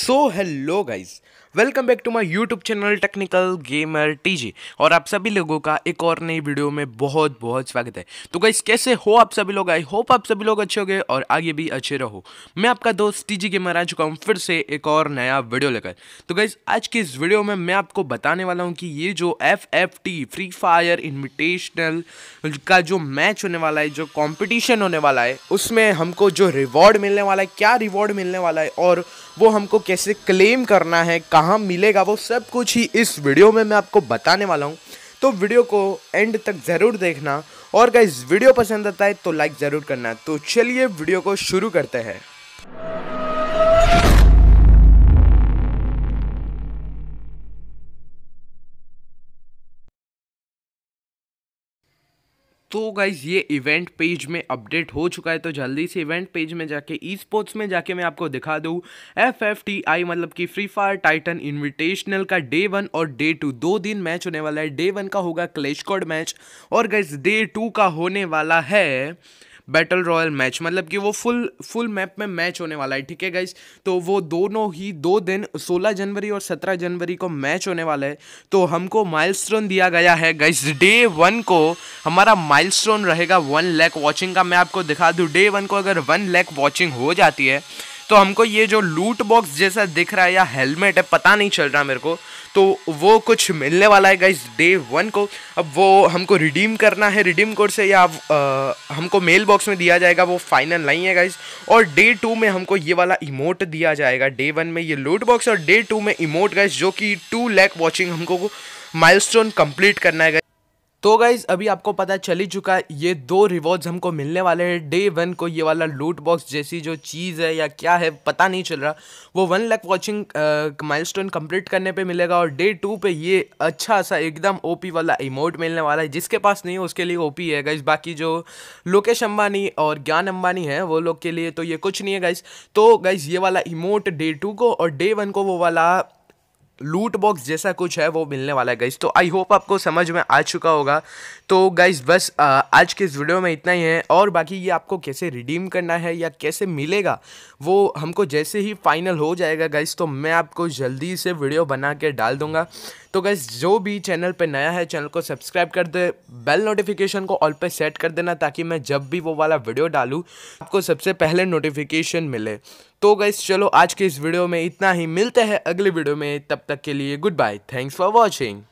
so hello guys welcome back to my YouTube channel technical gamer TG और आप सभी लोगों का एक और नई वीडियो में बहुत बहुत स्वागत है तो गाइज कैसे हो आप सभी लोग आई होप आप सभी लोग अच्छे हो गए और आगे भी अच्छे रहो मैं आपका दोस्त टीजी गेमर आ चुका हूँ फिर से एक और नया वीडियो लेकर तो गाइज आज की इस वीडियो में मैं आपको बताने वाला हूँ कि ये जो F F T Free Fire invitational का जो मैच होने वाला है जो कॉम्पिटिशन होने वाला है उसमें हमको जो रिवॉर्ड मिलने वाला है क्या रिवॉर्ड मिलने वाला है और वो हमको कैसे क्लेम करना है कहाँ मिलेगा वो सब कुछ ही इस वीडियो में मैं आपको बताने वाला हूँ तो वीडियो को एंड तक ज़रूर देखना और अगर वीडियो पसंद आता है तो लाइक ज़रूर करना तो चलिए वीडियो को शुरू करते हैं तो गाइज़ ये इवेंट पेज में अपडेट हो चुका है तो जल्दी से इवेंट पेज में जाके ई स्पोर्ट्स में जाके मैं आपको दिखा दूँ एफ एफ टी आई मतलब कि फ्री फायर टाइटन इन्विटेशनल का डे वन और डे टू दो दिन मैच होने वाला है डे वन का होगा क्लेश कोड मैच और गाइज डे टू का होने वाला है बैटल रॉयल मैच मतलब कि वो फुल फुल मैप में मैच होने वाला है ठीक है गाइज तो वो दोनों ही दो दिन 16 जनवरी और 17 जनवरी को मैच होने वाला है तो हमको माइलस्टोन दिया गया है गाइज डे वन को हमारा माइलस्टोन रहेगा वन लैक वॉचिंग का मैं आपको दिखा दूँ डे वन को अगर वन लैक वॉचिंग हो जाती है तो हमको ये जो लूट बॉक्स जैसा दिख रहा है या हेलमेट है पता नहीं चल रहा मेरे को तो वो कुछ मिलने वाला है गाइज डे वन को अब वो हमको रिडीम करना है रिडीम कोड से या आ, हमको मेल बॉक्स में दिया जाएगा वो फाइनल नहीं है गाइज और डे टू में हमको ये वाला इमोट दिया जाएगा डे वन में ये लूट बॉक्स और डे टू में इमोट गाइज जो कि टू लैक वॉचिंग हमको माइलस्टोन कंप्लीट करना है तो गाइज़ अभी आपको पता चल ही चुका है ये दो रिवॉर्ड्स हमको मिलने वाले हैं डे वन को ये वाला लूट बॉक्स जैसी जो चीज़ है या क्या है पता नहीं चल रहा वो one lakh watching milestone complete करने पे मिलेगा और डे टू पे ये अच्छा सा एकदम ओपी वाला इमोट मिलने वाला है जिसके पास नहीं है उसके लिए पी है गाइज़ बाकी जो लोकेश अम्बानी और ज्ञान अम्बानी है वो लोग के लिए तो ये कुछ नहीं है गाइज़ तो गाइज़ ये वाला इमोट डे टू को और डे वन को वो वाला लूट बॉक्स जैसा कुछ है वो मिलने वाला है गाइज तो आई होप आपको समझ में आ चुका होगा तो गाइज बस आज के इस वीडियो में इतना ही है और बाकी ये आपको कैसे रिडीम करना है या कैसे मिलेगा वो हमको जैसे ही फाइनल हो जाएगा गाइज तो मैं आपको जल्दी से वीडियो बना के डाल दूँगा तो गैस जो भी चैनल पे नया है चैनल को सब्सक्राइब कर दे बेल नोटिफिकेशन को ऑल पे सेट कर देना ताकि मैं जब भी वो वाला वीडियो डालूँ आपको सबसे पहले नोटिफिकेशन मिले तो गैस चलो आज के इस वीडियो में इतना ही मिलते हैं अगले वीडियो में तब तक के लिए good bye thanks for watching